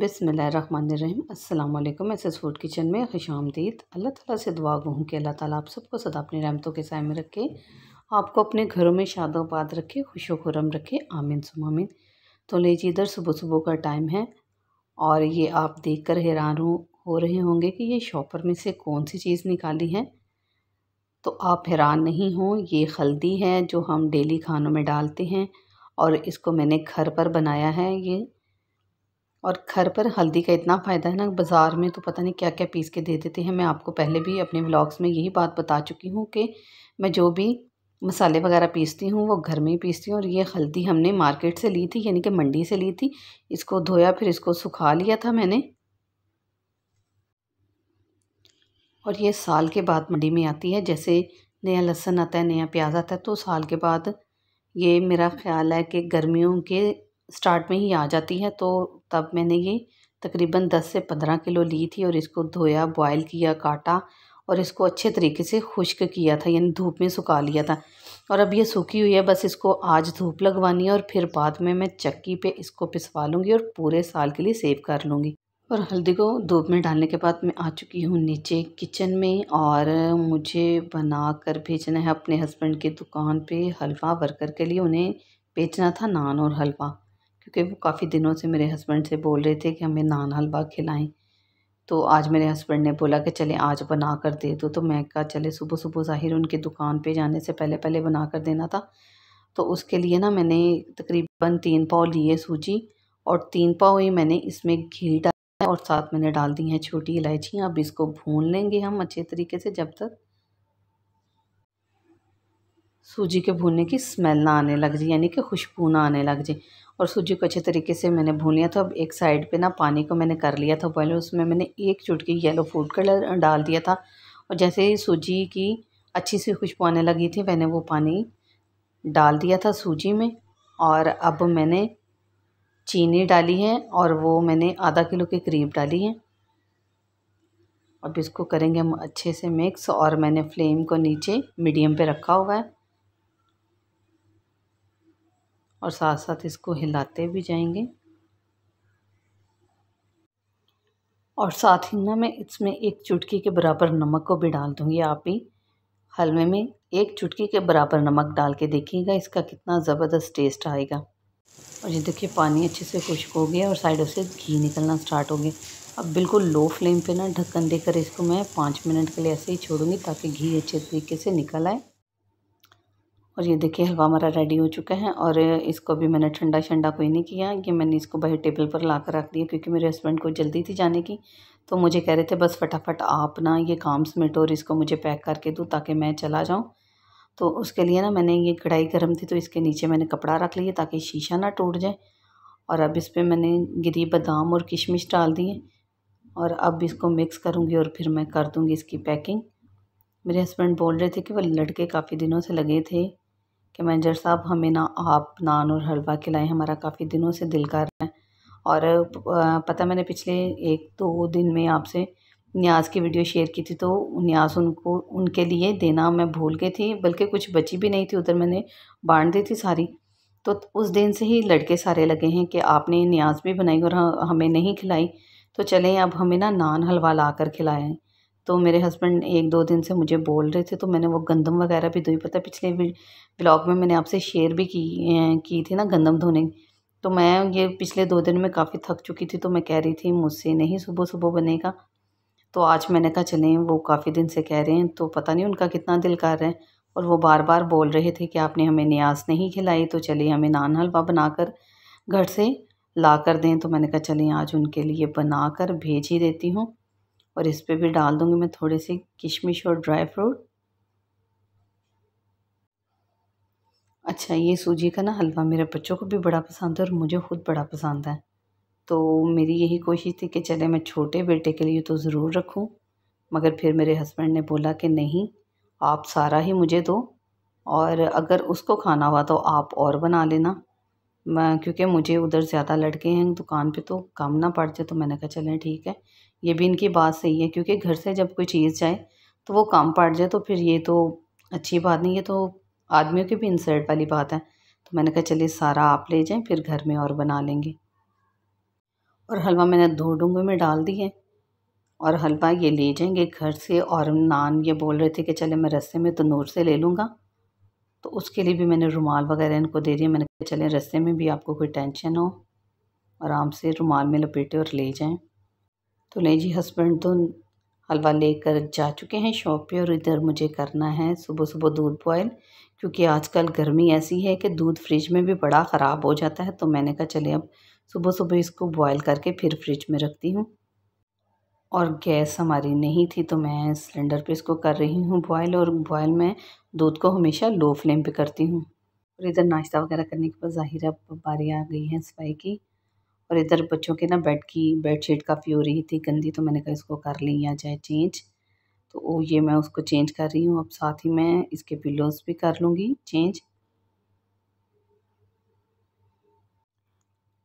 बिसमीम अल्लाम S S food kitchen में खुश आमदीद अल्लाह ताला से दुआ गूँ कि अल्लाह ताला आप सबको सदा अपनी रहमतों के साय में रखे आपको अपने घरों में शादाबाद रखे खुशो खुरम रखे आमीन सुमामीन तो ले जी इधर सुबह सुबह का टाइम है और ये आप देख कर हैरान हो रहे होंगे कि ये शॉपर में से कौन सी चीज़ निकाली है तो आप हैरान नहीं हों ये हल्दी है जो हम डेली खानों में डालते हैं और इसको मैंने घर पर बनाया है ये और घर पर हल्दी का इतना फ़ायदा है ना बाज़ार में तो पता नहीं क्या क्या पीस के दे देते हैं मैं आपको पहले भी अपने व्लॉग्स में यही बात बता चुकी हूँ कि मैं जो भी मसाले वगैरह पीसती हूँ वो घर में ही पीसती हूँ और ये हल्दी हमने मार्केट से ली थी यानी कि मंडी से ली थी इसको धोया फिर इसको सुखा लिया था मैंने और ये साल के बाद मंडी में आती है जैसे नया लहसन आता है नया प्याज आता है तो साल के बाद ये मेरा ख्याल है कि गर्मियों के स्टार्ट में ही आ जाती है तो तब मैंने ये तकरीबन दस से पंद्रह किलो ली थी और इसको धोया बॉयल किया काटा और इसको अच्छे तरीके से खुश्क किया था यानी धूप में सुखा लिया था और अब ये सूखी हुई है बस इसको आज धूप लगवानी है और फिर बाद में मैं चक्की पे इसको पिसवा लूँगी और पूरे साल के लिए सेव कर लूँगी और हल्दी को धूप में डालने के बाद मैं आ चुकी हूँ नीचे किचन में और मुझे बना कर भेजना है अपने हस्बैंड की दुकान पे हलवा वर्कर के लिए उन्हें बेचना था नान और हलवा क्योंकि वो काफ़ी दिनों से मेरे हस्बैंड से बोल रहे थे कि हमें नान हलवा खिलाएं तो आज मेरे हस्बैंड ने बोला कि चले आज बना कर दे दो तो मैं कहा चले सुबह सुबह ज़ाहिर उनकी दुकान पे जाने से पहले पहले बना कर देना था तो उसके लिए ना मैंने तकरीबन तीन पाव लिए सूजी और तीन पाव ही मैंने इसमें घी डाला और साथ मैंने डाल दी हैं छोटी इलायचियाँ अब इसको भून लेंगे हम अच्छे तरीके से जब तक सूजी के भूनने की स्मेल ना आने लग जाए यानी कि खुशबू ना आने लग जाए और सूजी को अच्छे तरीके से मैंने भून लिया था अब एक साइड पे ना पानी को मैंने कर लिया था बॉयल उसमें मैंने एक चुटकी येलो फूड कलर डाल दिया था और जैसे ही सूजी की अच्छी सी खुशबू आने लगी थी मैंने वो पानी डाल दिया था सूजी में और अब मैंने चीनी डाली है और वो मैंने आधा किलो के करीब डाली है अब इसको करेंगे हम अच्छे से मिक्स और मैंने फ्लेम को नीचे मीडियम पे रखा हुआ है और साथ साथ इसको हिलाते भी जाएंगे और साथ ही ना मैं इसमें एक चुटकी के बराबर नमक को भी डाल दूँगी आप ही हलवे में एक चुटकी के बराबर नमक डाल के देखिएगा इसका कितना ज़बरदस्त टेस्ट आएगा और ये देखिए पानी अच्छे से खुश्क हो गया और साइडों से घी निकलना स्टार्ट हो गया अब बिल्कुल लो फ्लेम पे ना ढक्कन देकर इसको मैं पाँच मिनट के लिए ऐसे ही छोड़ूंगी ताकि घी अच्छे तरीके से निकल आए और ये देखिए हलवा हमारा रेडी हो चुका है और इसको भी मैंने ठंडा शंडा कोई नहीं किया ये मैंने इसको बाहर टेबल पर ला कर रख दिया क्योंकि मेरे हस्बैंड को जल्दी थी जाने की तो मुझे कह रहे थे बस फटाफट आप ना ये काम समेटो और इसको मुझे पैक करके दो ताकि मैं चला जाऊँ तो उसके लिए ना मैंने ये कढ़ाई गर्म थी तो इसके नीचे मैंने कपड़ा रख लिया ताकि शीशा ना टूट जाए और अब इस पर मैंने गिरी बादाम और किशमिश डाल दिए और अब इसको मिक्स करूँगी और फिर मैं कर दूँगी इसकी पैकिंग मेरे हस्बैंड बोल रहे थे कि वो लड़के काफ़ी दिनों से लगे थे कि मैनेजर साहब हमें ना आप नान और हलवा खिलाएं हमारा काफ़ी दिनों से दिल कर रहा है और पता मैंने पिछले एक दो तो दिन में आपसे न्याज की वीडियो शेयर की थी तो न्याज उनको उनके लिए देना मैं भूल गई थी बल्कि कुछ बची भी नहीं थी उधर मैंने बांट दी थी सारी तो उस दिन से ही लड़के सारे लगे हैं कि आपने न्याज भी बनाई और हमें नहीं खिलाई तो चलें अब हमें ना नान हलवा ला कर खिलाएं तो मेरे हस्बैंड एक दो दिन से मुझे बोल रहे थे तो मैंने वो गंदम वगैरह भी धोई तो पता पिछले ब्लॉग में मैंने आपसे शेयर भी की अं, की थी ना गंदम धोने तो मैं ये पिछले दो दिन में काफ़ी थक चुकी थी तो मैं कह रही थी मुझसे नहीं सुबह सुबह बनेगा तो आज मैंने कहा चलें वो काफ़ी दिन से कह रहे हैं तो पता नहीं उनका कितना दिल कर रहा है और वो बार बार बोल रहे थे कि आपने हमें न्यास नहीं खिलाई तो चलिए हमें नान हलवा बनाकर घर से ला कर दें तो मैंने कहा चलें आज उनके लिए बना कर भेज ही देती हूँ और इस पर भी डाल दूँगी मैं थोड़े से किशमिश और ड्राई फ्रूट अच्छा ये सूजी का ना हलवा मेरे बच्चों को भी बड़ा पसंद है और मुझे खुद बड़ा पसंद है तो मेरी यही कोशिश थी कि चले मैं छोटे बेटे के लिए तो ज़रूर रखूँ मगर फिर मेरे हस्बैंड ने बोला कि नहीं आप सारा ही मुझे दो और अगर उसको खाना हुआ तो आप और बना लेना मैं क्योंकि मुझे उधर ज़्यादा लड़के हैं दुकान पे तो काम ना पड़ जाए तो मैंने कहा चलें ठीक है ये भी इनकी बात सही है क्योंकि घर से जब कोई चीज़ जाए तो वो काम पड़ जाए तो फिर ये तो अच्छी बात नहीं है तो आदमियों की भी इंसर्ट वाली बात है तो मैंने कहा चलिए सारा आप ले जाएं फिर घर में और बना लेंगे और हलवा मैंने दो डूंगे में डाल दिए और हलवा ये ले जाएंगे घर से और नान ये बोल रहे थे कि चले मैं रस्ते में तो नूर से ले लूँगा तो उसके लिए भी मैंने रुमाल वगैरह इनको दे दिया मैंने कहा चले रस्ते में भी आपको कोई टेंशन हो आराम से रुमाल में लपेटे और ले जाएँ तो नहीं जी हस्बैंड तो हलवा लेकर जा चुके हैं शॉप पे और इधर मुझे करना है सुबह सुबह दूध बॉयल क्योंकि आजकल गर्मी ऐसी है कि दूध फ्रिज में भी बड़ा ख़राब हो जाता है तो मैंने कहा चले अब सुबह सुबह इसको बॉयल करके फिर फ्रिज में रखती हूँ और गैस हमारी नहीं थी तो मैं सिलेंडर पे इसको कर रही हूँ बॉयल और बॉयल में दूध को हमेशा लो फ्लेम पे करती हूँ और इधर नाश्ता वगैरह करने के बाद ज़ाहिर अब बारी आ गई है सफाई की और इधर बच्चों के ना बेड की बेडशीट काफ़ी हो रही थी गंदी तो मैंने कहा इसको कर ली या जाए चेंज तो वो ये मैं उसको चेंज कर रही हूँ अब साथ ही मैं इसके पिलोज भी कर लूँगी चेंज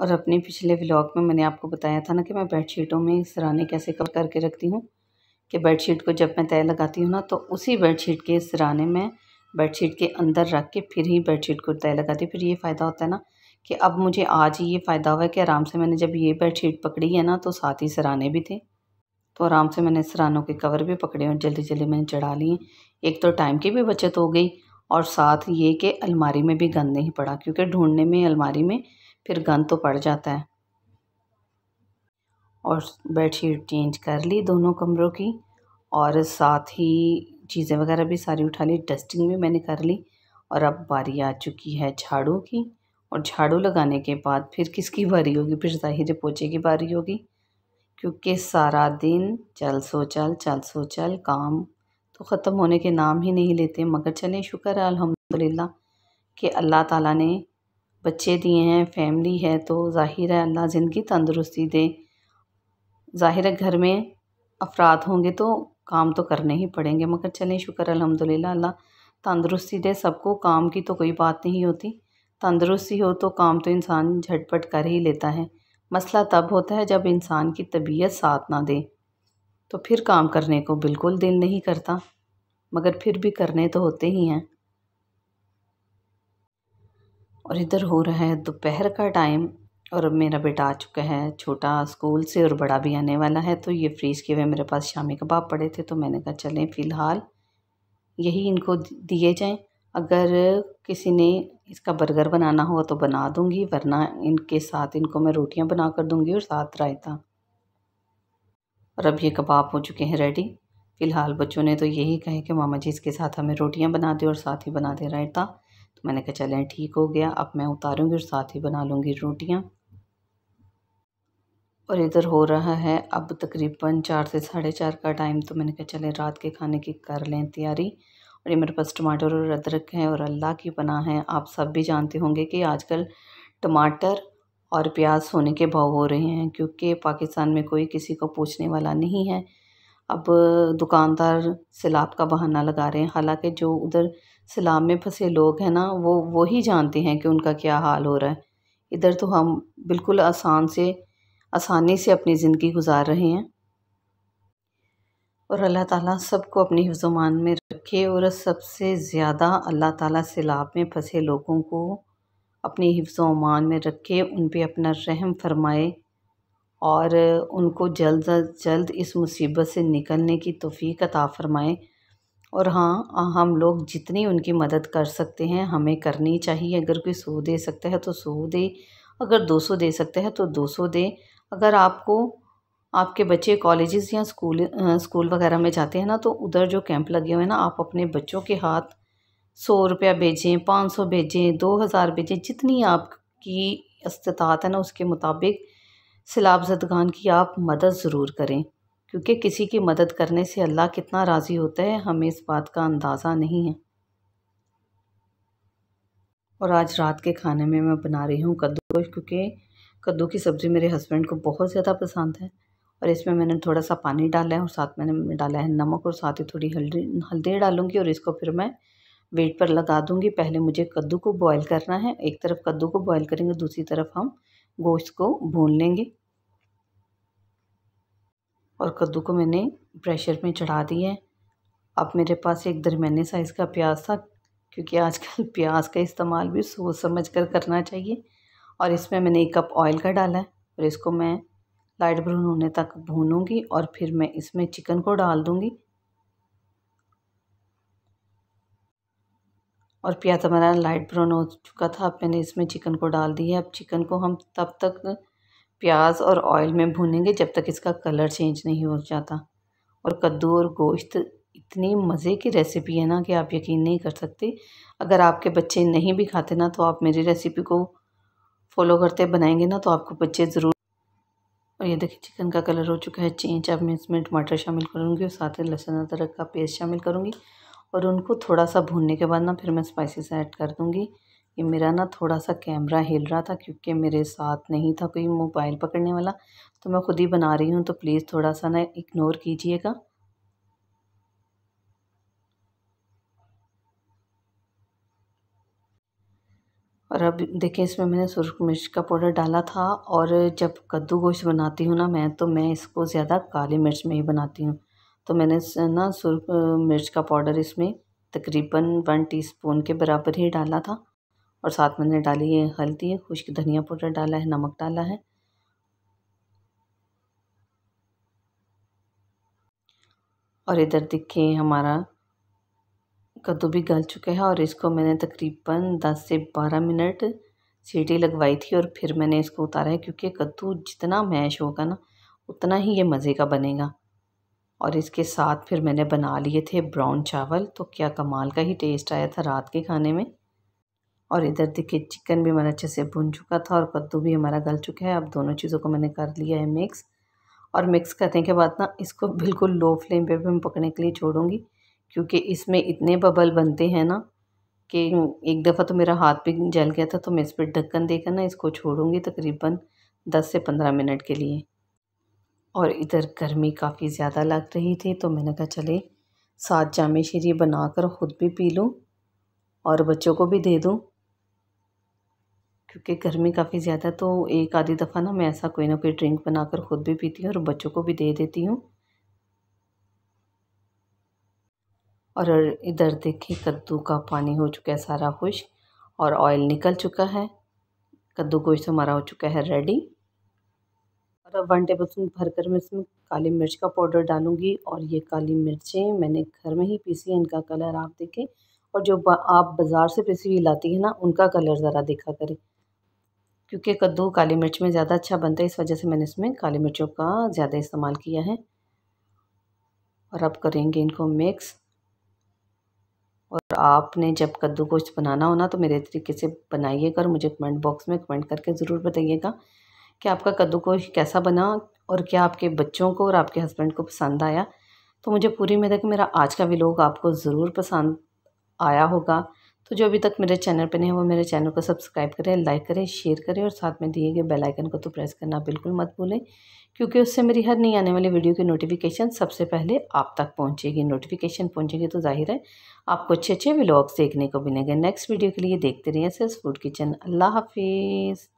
और अपने पिछले व्लॉग में मैंने आपको बताया था ना कि मैं बेडशीटों में सराहने कैसे कवर करके रखती हूँ कि बेडशीट को जब मैं तय लगाती हूँ ना तो उसी बेडशीट के सराहने में बेडशीट के अंदर रख के फिर ही बेडशीट को तय लगाती हूँ फिर ये फ़ायदा होता है ना कि अब मुझे आज ही ये फ़ायदा हुआ कि आराम से मैंने जब ये बेडशीट पकड़ी है ना तो साथ ही सराने भी थे तो आराम से मैंने सरानों के कवर भी पकड़े और जल्दी जल्दी मैंने चढ़ा लिए एक तो टाइम की भी बचत हो गई और साथ ये कि अलमारी में भी गंद नहीं पड़ा क्योंकि ढूंढने में अलमारी में फिर गंद तो पड़ जाता है और बेडशीट चेंज कर ली दोनों कमरों की और साथ ही चीज़ें वगैरह भी सारी उठा ली डस्टिंग भी मैंने कर ली और अब बारी आ चुकी है झाड़ू की और झाड़ू लगाने के बाद फिर किसकी बारी होगी फिर ज़ाहिर पोचे की बारी होगी क्योंकि सारा दिन चल सो चल चल सो चल काम तो ख़त्म होने के नाम ही नहीं लेते मगर चलें शुक्र है अल्हम्दुलिल्लाह कि अल्लाह ताला ने बच्चे दिए हैं फैमिली है तो ज़ाहिर है अल्लाह ज़िंदगी तंदुरुस्ती दे ज़ाहिर है घर में अफराद होंगे तो काम तो करने ही पड़ेंगे मगर चलें शुक्र अलहमदिल्ला अल्लाह तंदुरुस्ती दे सबको काम की तो कोई बात नहीं होती तंदुरुस्ती हो तो काम तो इंसान झटपट कर ही लेता है मसला तब होता है जब इंसान की तबीयत साथ ना दे तो फिर काम करने को बिल्कुल दिल नहीं करता मगर फिर भी करने तो होते ही हैं और इधर हो रहा है दोपहर का टाइम और अब मेरा बेटा आ चुका है छोटा स्कूल से और बड़ा भी आने वाला है तो ये फ्रीज के हुए मेरे पास शामी कबाब पड़े थे तो मैंने कहा चलें फ़िलहाल यही इनको दिए जाएं अगर किसी ने इसका बर्गर बनाना हो तो बना दूंगी वरना इनके साथ इनको मैं रोटियाँ बना कर दूँगी और साथ रायता और अब ये कबाब हो चुके हैं रेडी फ़िलहाल बच्चों ने तो यही कहे कि मामा जी इसके साथ हमें रोटियाँ बना दे और साथ ही बना दे रायता तो मैंने कहा चलें ठीक हो गया अब मैं उतारूँगी और साथ ही बना लूँगी रोटियाँ और इधर हो रहा है अब तकरीबन चार से साढ़े चार का टाइम तो मैंने कहा चलें रात के खाने की कर लें तैयारी और ये मेरे पास टमाटर और अदरक हैं और अल्लाह की पना है आप सब भी जानते होंगे कि आजकल टमाटर और प्याज होने के भाव हो रहे हैं क्योंकि पाकिस्तान में कोई किसी को पूछने वाला नहीं है अब दुकानदार सैलाब का बहाना लगा रहे हैं हालांकि जो उधर सैलाब में फंसे लोग हैं ना वो वो ही जानते हैं कि उनका क्या हाल हो रहा है इधर तो हम बिल्कुल आसान से आसानी से अपनी ज़िंदगी गुजार रहे हैं और अल्लाह ताला सबको अपनी हिफ्जुमान में रखे और सबसे ज़्यादा अल्लाह ताला सैलाब में फंसे लोगों को अपनी हिफ्जुमान में रखे उन पर अपना रहम फरमाए और उनको जल्द अज जल्द इस मुसीबत से निकलने की तोफ़ी अता फ़रमाए और हाँ हम लोग जितनी उनकी मदद कर सकते हैं हमें करनी चाहिए अगर कोई सो दे सकता है तो सो दे अगर दो सौ दे सकता है तो दो सौ दे अगर आपको आपके बच्चे कॉलेजेस या स्कूल स्कूल वगैरह में जाते हैं ना तो उधर जो कैंप लगे हुए हैं ना आप अपने बच्चों के हाथ सौ रुपया भेजें पाँच सौ भेजें दो हज़ार भेजें जितनी आपकी इस्तात है ना उसके मुताबिक सिलाब जदगान की आप मदद ज़रूर करें क्योंकि किसी की मदद करने से अल्लाह कितना राज़ी होता है हमें इस बात का अंदाज़ा नहीं है और आज रात के खाने में मैं बना रही हूँ कद्दू क्योंकि कद्दू की सब्ज़ी मेरे हस्बैंड को बहुत ज़्यादा पसंद है और इसमें मैंने थोड़ा सा पानी डाला है और साथ मैंने डाला है नमक और साथ ही थोड़ी हल्दी हल्दी डालूँगी और इसको फिर मैं वेट पर लगा दूँगी पहले मुझे कद्दू को बॉईल करना है एक तरफ कद्दू को बॉयल करेंगे दूसरी तरफ हम गोश्त को भून लेंगे और कद्दू को मैंने प्रेशर में चढ़ा दिया है अब मेरे पास एक दरमियाने साइज़ का प्याज था क्योंकि आजकल प्याज का इस्तेमाल भी सोच समझ कर करना चाहिए और इसमें मैंने एक कप ऑयल का डाला है और इसको मैं लाइट ब्राउन होने तक भूनूंगी और फिर मैं इसमें चिकन को डाल दूंगी और प्याज हमारा लाइट ब्राउन हो चुका था अब मैंने इसमें चिकन को डाल दिया अब चिकन को हम तब तक प्याज और ऑयल में भूनेंगे जब तक इसका कलर चेंज नहीं हो जाता और कद्दू और गोश्त इतनी मज़े की रेसिपी है ना कि आप यकीन नहीं कर सकते अगर आपके बच्चे नहीं भी खाते ना तो आप मेरी रेसिपी को फॉलो करते बनाएंगे ना तो आपको बच्चे ज़रूर और ये देखिए चिकन का कलर हो चुका है चेंज अब मैं इसमें टमाटर शामिल करूँगी और साथ ही लहसुन अदरक का पेस्ट शामिल करूँगी और उनको थोड़ा सा भूनने के बाद ना फिर मैं स्पाइसेस ऐड कर दूँगी ये मेरा ना थोड़ा सा कैमरा हिल रहा था क्योंकि मेरे साथ नहीं था कोई मोबाइल पकड़ने वाला तो मैं खुद ही बना रही हूँ तो प्लीज़ थोड़ा सा ना इग्नोर कीजिएगा और अब देखिए इसमें मैंने सूर्ख मिर्च का पाउडर डाला था और जब कद्दू गोश्त बनाती हूँ ना मैं तो मैं इसको ज़्यादा काली मिर्च में ही बनाती हूँ तो मैंने ना सूर्ख मिर्च का पाउडर इसमें तकरीबन वन टीस्पून के बराबर ही डाला था और साथ मैंने डाली है हल्दी खुश्क धनिया पाउडर डाला है नमक डाला है और इधर दिखे हमारा कद्दू तो भी गल चुके हैं और इसको मैंने तकरीबन 10 से 12 मिनट सीटी लगवाई थी और फिर मैंने इसको उतारा है क्योंकि कद्दू जितना मैश होगा ना उतना ही ये मज़े का बनेगा और इसके साथ फिर मैंने बना लिए थे ब्राउन चावल तो क्या कमाल का ही टेस्ट आया था रात के खाने में और इधर देखिए चिकन भी हमारा अच्छे से भुन चुका था और कद्दू भी हमारा गल चुका है अब दोनों चीज़ों को मैंने कर लिया है मिक्स और मिक्स करने के बाद ना इसको बिल्कुल लो फ्लेम पे भी मैं पकने के लिए छोड़ूंगी क्योंकि इसमें इतने बबल बनते हैं ना कि एक दफ़ा तो मेरा हाथ भी जल गया था तो मैं इस पर ढक्कन देकर ना इसको छोड़ूंगी तकरीबन दस से पंद्रह मिनट के लिए और इधर गर्मी काफ़ी ज़्यादा लग रही थी तो मैंने कहा चले सात जाम शीरी बनाकर ख़ुद भी पी लूँ और बच्चों को भी दे दूँ क्योंकि गर्मी काफ़ी ज़्यादा तो एक आधी दफ़ा ना मैं ऐसा कोई ना कोई ड्रिंक बनाकर ख़ुद भी पीती हूँ और बच्चों को भी दे देती हूँ और इधर देखिए कद्दू का पानी हो चुका है सारा खुश और ऑयल निकल चुका है कद्दू गोश्त हमारा हो चुका है रेडी और अब वन टेबल स्पून भर कर मैं इसमें काली मिर्च का पाउडर डालूंगी और ये काली मिर्चें मैंने घर में ही पीसी हैं इनका कलर आप देखें और जो आप बाज़ार से पीसी हुई लाती हैं ना उनका कलर ज़रा देखा करें क्योंकि कद्दू काली मिर्च में ज़्यादा अच्छा बनता है इस वजह से मैंने इसमें काली मिर्चों का ज़्यादा इस्तेमाल किया है और अब करेंगे इनको मिक्स और आपने जब कद्दू गोश्त बनाना हो ना तो मेरे तरीके से बनाइएगा और मुझे कमेंट बॉक्स में कमेंट करके ज़रूर बताइएगा कि आपका कद्दू गोश्त कैसा बना और क्या आपके बच्चों को और आपके हस्बैंड को पसंद आया तो मुझे पूरी उम्मीद है कि मेरा आज का व्लॉग आपको ज़रूर पसंद आया होगा तो जो अभी तक मेरे चैनल पर नहीं है वो मेरे चैनल को सब्सक्राइब करें लाइक करें शेयर करें और साथ में दिए गए बेल आइकन को तो प्रेस करना बिल्कुल मत भूलें क्योंकि उससे मेरी हर नई आने वाली वीडियो की नोटिफिकेशन सबसे पहले आप तक पहुंचेगी नोटिफिकेशन पहुंचेगी तो जाहिर है आपको अच्छे अच्छे व्लॉग्स देखने को मिलेंगे नेक्स्ट वीडियो के लिए देखते रहिए सिर्फ फूड किचन अल्लाह हाफिज़